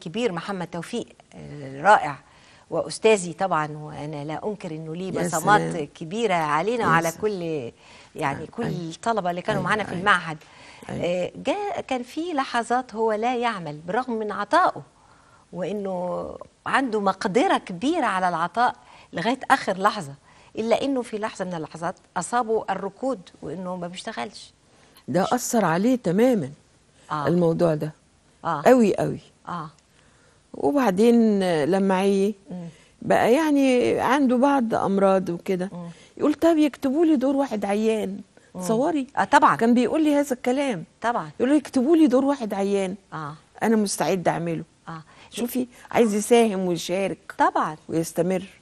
كبير محمد توفيق الرائع آه، واستاذي طبعا وانا لا انكر انه ليه بصمات كبيره علينا وعلى كل يعني كل الطلبه اللي كانوا معانا في المعهد آه، جاء كان في لحظات هو لا يعمل برغم من عطائه وانه عنده مقدره كبيره على العطاء لغايه اخر لحظه الا انه في لحظه من اللحظات اصابه الركود وانه ما بيشتغلش ده اثر عليه تماما آه. الموضوع ده آه. قوي قوي آه. وبعدين لما عي بقى يعني عنده بعض امراض وكده يقول طب يكتبوا لي دور واحد عيان تصوري اه طبعا كان بيقول لي هذا الكلام طبعا يقول لي اكتبوا لي دور واحد عيان اه انا مستعد اعمله اه شوفي عايز يساهم ويشارك طبعا ويستمر